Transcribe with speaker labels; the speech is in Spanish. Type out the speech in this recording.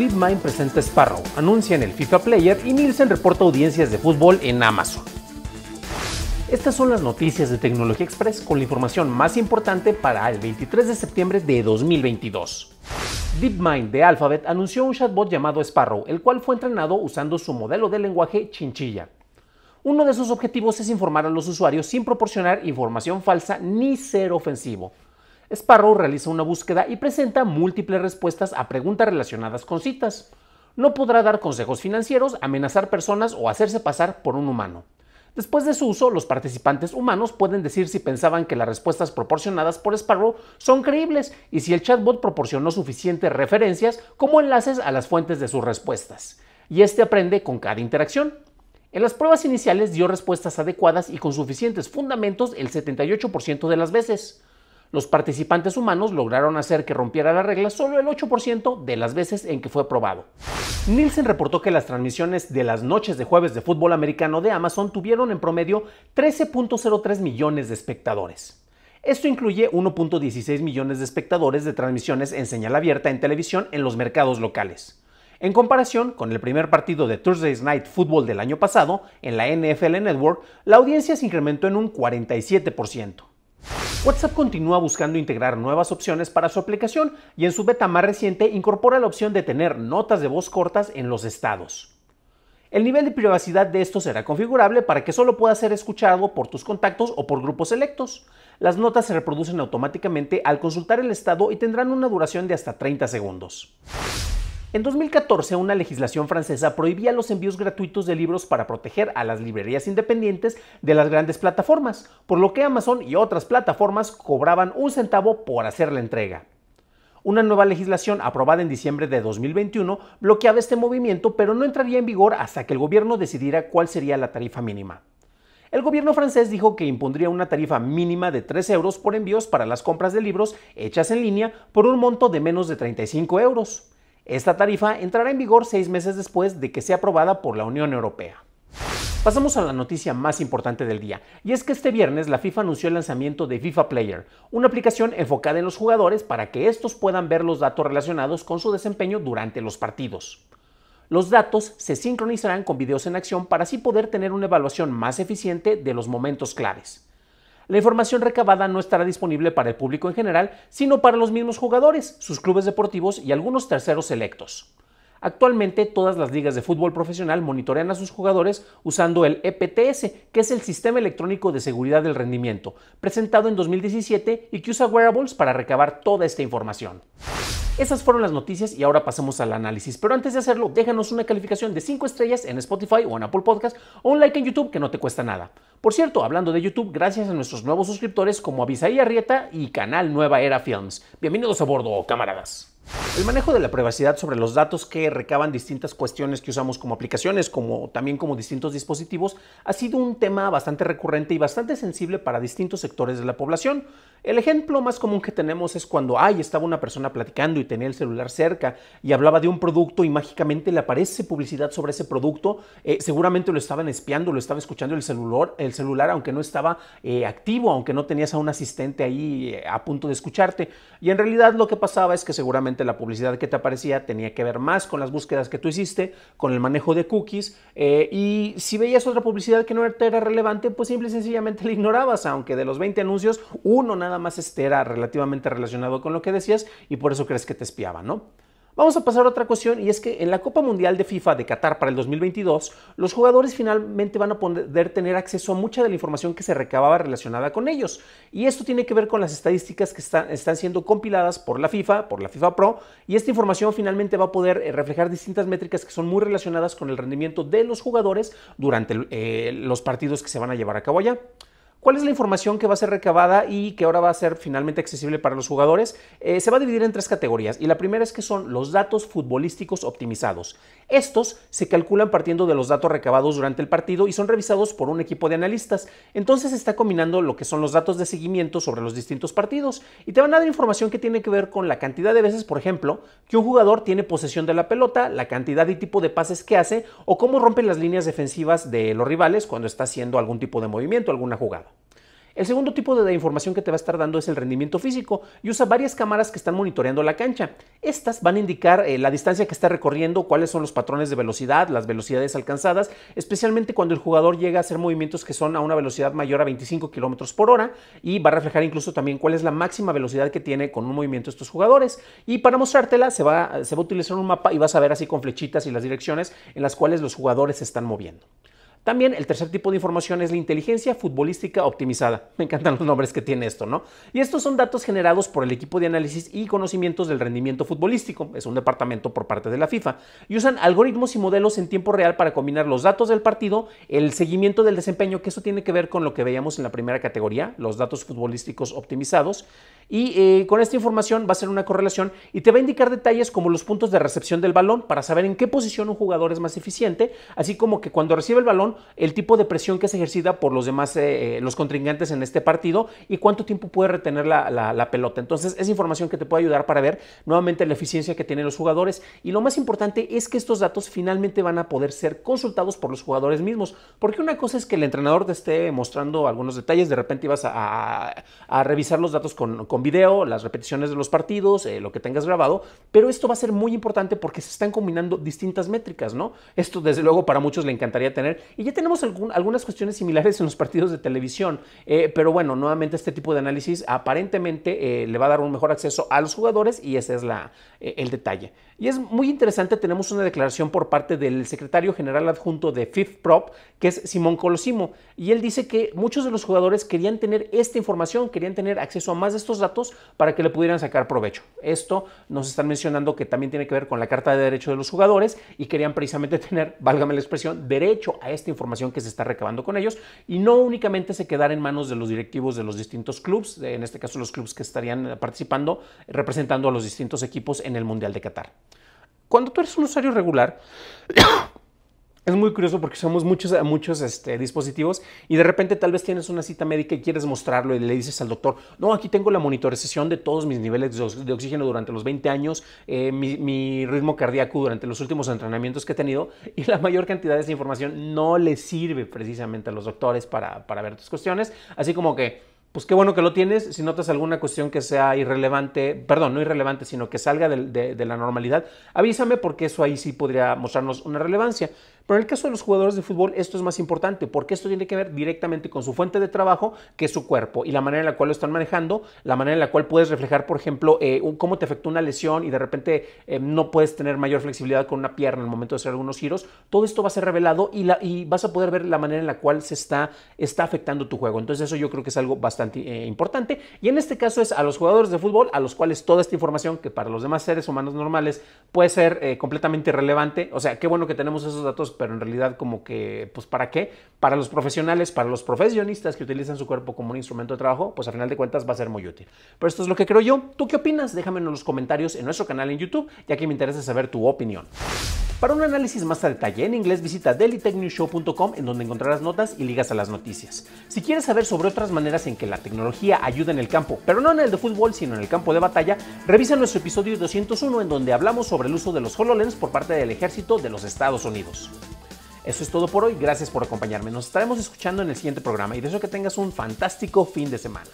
Speaker 1: DeepMind presenta Sparrow, anuncia en el FIFA Player y Nielsen reporta audiencias de fútbol en Amazon. Estas son las noticias de Tecnología Express con la información más importante para el 23 de septiembre de 2022. DeepMind de Alphabet anunció un chatbot llamado Sparrow, el cual fue entrenado usando su modelo de lenguaje Chinchilla. Uno de sus objetivos es informar a los usuarios sin proporcionar información falsa ni ser ofensivo. Sparrow realiza una búsqueda y presenta múltiples respuestas a preguntas relacionadas con citas. No podrá dar consejos financieros, amenazar personas o hacerse pasar por un humano. Después de su uso, los participantes humanos pueden decir si pensaban que las respuestas proporcionadas por Sparrow son creíbles y si el chatbot proporcionó suficientes referencias como enlaces a las fuentes de sus respuestas. Y este aprende con cada interacción. En las pruebas iniciales dio respuestas adecuadas y con suficientes fundamentos el 78% de las veces. Los participantes humanos lograron hacer que rompiera la regla solo el 8% de las veces en que fue probado. Nielsen reportó que las transmisiones de las noches de jueves de fútbol americano de Amazon tuvieron en promedio 13.03 millones de espectadores. Esto incluye 1.16 millones de espectadores de transmisiones en señal abierta en televisión en los mercados locales. En comparación con el primer partido de Thursday Night Football del año pasado, en la NFL Network, la audiencia se incrementó en un 47%. WhatsApp continúa buscando integrar nuevas opciones para su aplicación y en su beta más reciente incorpora la opción de tener notas de voz cortas en los estados. El nivel de privacidad de esto será configurable para que solo pueda ser escuchado por tus contactos o por grupos selectos. Las notas se reproducen automáticamente al consultar el estado y tendrán una duración de hasta 30 segundos. En 2014, una legislación francesa prohibía los envíos gratuitos de libros para proteger a las librerías independientes de las grandes plataformas, por lo que Amazon y otras plataformas cobraban un centavo por hacer la entrega. Una nueva legislación aprobada en diciembre de 2021 bloqueaba este movimiento, pero no entraría en vigor hasta que el gobierno decidiera cuál sería la tarifa mínima. El gobierno francés dijo que impondría una tarifa mínima de 3 euros por envíos para las compras de libros hechas en línea por un monto de menos de 35 euros. Esta tarifa entrará en vigor seis meses después de que sea aprobada por la Unión Europea. Pasamos a la noticia más importante del día, y es que este viernes la FIFA anunció el lanzamiento de FIFA Player, una aplicación enfocada en los jugadores para que estos puedan ver los datos relacionados con su desempeño durante los partidos. Los datos se sincronizarán con videos en acción para así poder tener una evaluación más eficiente de los momentos claves la información recabada no estará disponible para el público en general, sino para los mismos jugadores, sus clubes deportivos y algunos terceros selectos. Actualmente todas las ligas de fútbol profesional monitorean a sus jugadores usando el EPTS, que es el Sistema Electrónico de Seguridad del Rendimiento, presentado en 2017 y que usa wearables para recabar toda esta información. Esas fueron las noticias y ahora pasamos al análisis. Pero antes de hacerlo, déjanos una calificación de 5 estrellas en Spotify o en Apple Podcast o un like en YouTube que no te cuesta nada. Por cierto, hablando de YouTube, gracias a nuestros nuevos suscriptores como Avisaí Arrieta y Canal Nueva Era Films. Bienvenidos a bordo, camaradas. El manejo de la privacidad sobre los datos que recaban distintas cuestiones que usamos como aplicaciones, como también como distintos dispositivos, ha sido un tema bastante recurrente y bastante sensible para distintos sectores de la población. El ejemplo más común que tenemos es cuando, ay, estaba una persona platicando y tenía el celular cerca y hablaba de un producto y mágicamente le aparece publicidad sobre ese producto, eh, seguramente lo estaban espiando, lo estaba escuchando el celular, el celular aunque no estaba eh, activo, aunque no tenías a un asistente ahí eh, a punto de escucharte. Y en realidad lo que pasaba es que seguramente la publicidad que te aparecía tenía que ver más con las búsquedas que tú hiciste, con el manejo de cookies, eh, y si veías otra publicidad que no era relevante, pues simple y sencillamente la ignorabas, aunque de los 20 anuncios, uno nada más este era relativamente relacionado con lo que decías y por eso crees que te espiaba, ¿no? Vamos a pasar a otra cuestión y es que en la Copa Mundial de FIFA de Qatar para el 2022, los jugadores finalmente van a poder tener acceso a mucha de la información que se recababa relacionada con ellos. Y esto tiene que ver con las estadísticas que están siendo compiladas por la FIFA, por la FIFA Pro, y esta información finalmente va a poder eh, reflejar distintas métricas que son muy relacionadas con el rendimiento de los jugadores durante eh, los partidos que se van a llevar a cabo allá. ¿Cuál es la información que va a ser recabada y que ahora va a ser finalmente accesible para los jugadores? Eh, se va a dividir en tres categorías y la primera es que son los datos futbolísticos optimizados. Estos se calculan partiendo de los datos recabados durante el partido y son revisados por un equipo de analistas. Entonces se está combinando lo que son los datos de seguimiento sobre los distintos partidos y te van a dar información que tiene que ver con la cantidad de veces, por ejemplo, que un jugador tiene posesión de la pelota, la cantidad y tipo de pases que hace o cómo rompen las líneas defensivas de los rivales cuando está haciendo algún tipo de movimiento, alguna jugada. El segundo tipo de información que te va a estar dando es el rendimiento físico y usa varias cámaras que están monitoreando la cancha. Estas van a indicar eh, la distancia que está recorriendo, cuáles son los patrones de velocidad, las velocidades alcanzadas, especialmente cuando el jugador llega a hacer movimientos que son a una velocidad mayor a 25 kilómetros por hora y va a reflejar incluso también cuál es la máxima velocidad que tiene con un movimiento estos jugadores. Y para mostrártela se va, se va a utilizar un mapa y vas a ver así con flechitas y las direcciones en las cuales los jugadores se están moviendo. También el tercer tipo de información es la inteligencia futbolística optimizada. Me encantan los nombres que tiene esto, ¿no? Y estos son datos generados por el equipo de análisis y conocimientos del rendimiento futbolístico, es un departamento por parte de la FIFA, y usan algoritmos y modelos en tiempo real para combinar los datos del partido, el seguimiento del desempeño, que eso tiene que ver con lo que veíamos en la primera categoría, los datos futbolísticos optimizados, y eh, con esta información va a ser una correlación y te va a indicar detalles como los puntos de recepción del balón para saber en qué posición un jugador es más eficiente, así como que cuando recibe el balón, el tipo de presión que es ejercida por los demás, eh, eh, los contrincantes en este partido y cuánto tiempo puede retener la, pelota. Entonces, es información que te puede ayudar para ver nuevamente la eficiencia que tienen los jugadores. Y lo más importante es que estos datos finalmente van a poder ser consultados por los jugadores mismos, porque una cosa es que el entrenador te esté mostrando algunos detalles, de repente ibas a, revisar los datos con video, las repeticiones de los partidos, eh, lo que tengas grabado, pero esto va a ser muy importante porque se están combinando distintas métricas, ¿no? Esto desde luego para muchos le encantaría tener y ya tenemos algunas cuestiones similares en los partidos de televisión, eh, pero bueno, nuevamente este tipo de análisis aparentemente eh, le va a dar un mejor acceso a los jugadores y ese es el detalle. Y es muy interesante, tenemos una declaración por parte del secretario general adjunto de Fifth Prop, que es Simón Colosimo, y él dice que muchos de los jugadores querían tener esta información, querían tener acceso a más de estos datos para que le pudieran sacar provecho. Esto nos están mencionando que también tiene que ver con la Carta de Derecho de los Jugadores y querían precisamente tener, válgame la expresión, derecho a esta información que se está recabando con ellos y no únicamente se quedar en manos de los directivos de los distintos clubes, en este caso los clubes que estarían participando, representando a los distintos equipos en el Mundial de Qatar. Cuando tú eres un usuario regular, es muy curioso porque somos muchos, muchos este, dispositivos y de repente tal vez tienes una cita médica y quieres mostrarlo y le dices al doctor, no, aquí tengo la monitorización de todos mis niveles de oxígeno durante los 20 años, eh, mi, ritmo cardíaco durante los últimos entrenamientos que he tenido y la mayor cantidad de esa información no le sirve precisamente a los doctores para, para ver tus cuestiones, así como que pues qué bueno que lo tienes. Si notas alguna cuestión que sea irrelevante, perdón, no irrelevante, sino que salga de, la normalidad, avísame porque eso ahí sí podría mostrarnos una relevancia. Pero en el caso de los jugadores de fútbol esto es más importante porque esto tiene que ver directamente con su fuente de trabajo, que es su cuerpo, y la manera en la cual lo están manejando, la manera en la cual puedes reflejar, por ejemplo, eh, cómo te afectó una lesión y de repente eh, no puedes tener mayor flexibilidad con una pierna en el momento de hacer algunos giros. Todo esto va a ser revelado y, vas a poder ver la manera en la cual se está, está afectando tu juego. Entonces eso yo creo que es algo bastante eh, importante. Y en este caso es a los jugadores de fútbol, a los cuales toda esta información, que para los demás seres humanos normales puede ser completamente irrelevante. O sea, qué bueno que tenemos esos datos pero en realidad como que, pues ¿para qué? Para los profesionales, para los profesionistas que utilizan su cuerpo como un instrumento de trabajo, pues a final de cuentas va a ser muy útil. Pero esto es lo que creo yo. ¿Tú qué opinas? Déjame en los comentarios en nuestro canal en YouTube, ya que me interesa saber tu opinión. Para un análisis más a detalle en inglés visita dailytechnewshow.com en donde encontrarás notas y ligas a las noticias. Si quieres saber sobre otras maneras en que la tecnología ayuda en el campo, pero no en el de fútbol sino en el campo de batalla, revisa nuestro episodio 201 en donde hablamos sobre el uso de los HoloLens por parte del ejército de los Estados Unidos. Eso es todo por hoy. Gracias por acompañarme. Nos estaremos escuchando en el siguiente programa y deseo que tengas un fantástico fin de semana.